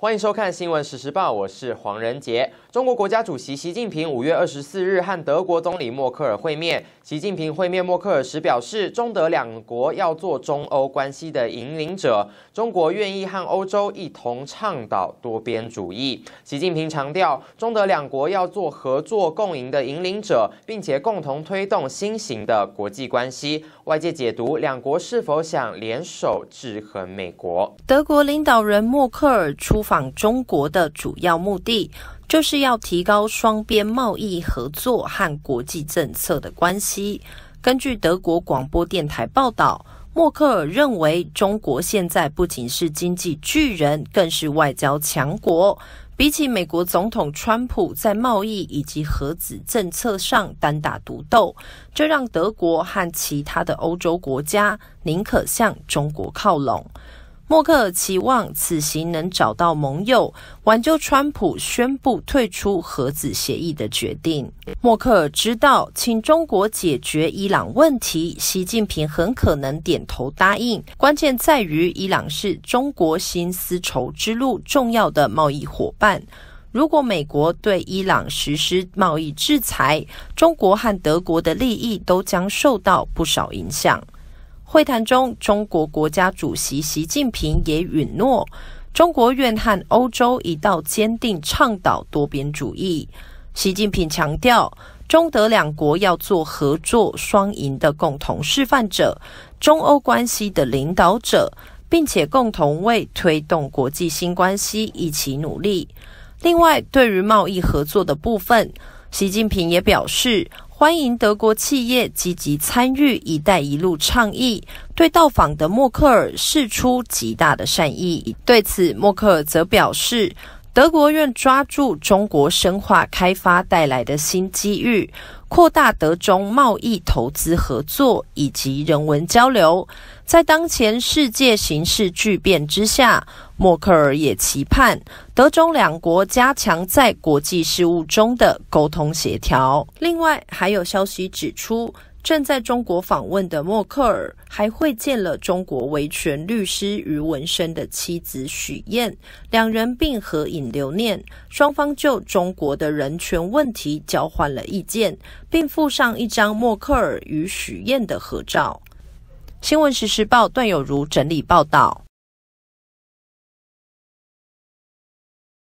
欢迎收看新闻实时报，我是黄仁杰。中国国家主席习近平五月二十四日和德国总理默克尔会面。习近平会面默克尔时表示，中德两国要做中欧关系的引领者，中国愿意和欧洲一同倡导多边主义。习近平强调，中德两国要做合作共赢的引领者，并且共同推动新型的国际关系。外界解读，两国是否想联手制衡美国？德国领导人默克尔出。访中国的主要目的就是要提高双边贸易合作和国际政策的关系。根据德国广播电台报道，默克尔认为中国现在不仅是经济巨人，更是外交强国。比起美国总统川普在贸易以及核子政策上单打独斗，这让德国和其他的欧洲国家宁可向中国靠拢。默克尔期望此行能找到盟友，挽救川普宣布退出核子协议的决定。默克尔知道，请中国解决伊朗问题，习近平很可能点头答应。关键在于，伊朗是中国新丝绸之路重要的贸易伙伴。如果美国对伊朗实施贸易制裁，中国和德国的利益都将受到不少影响。会谈中，中国国家主席习近平也允诺，中国愿和欧洲一道坚定倡导多边主义。习近平强调，中德两国要做合作双赢的共同示范者、中欧关系的领导者，并且共同为推动国际新关系一起努力。另外，对于贸易合作的部分，习近平也表示。欢迎德国企业积极参与“一带一路”倡议，对到访的默克尔示出极大的善意。对此，默克尔则表示。德国愿抓住中国深化开发带来的新机遇，扩大德中贸易、投资合作以及人文交流。在当前世界形势巨变之下，默克尔也期盼德中两国加强在国际事务中的沟通协调。另外，还有消息指出。正在中国访问的默克尔还会见了中国维权律师余文生的妻子许燕，两人并合影留念，双方就中国的人权问题交换了意见，并附上一张默克尔与许燕的合照。新闻实时报，段有如整理报道。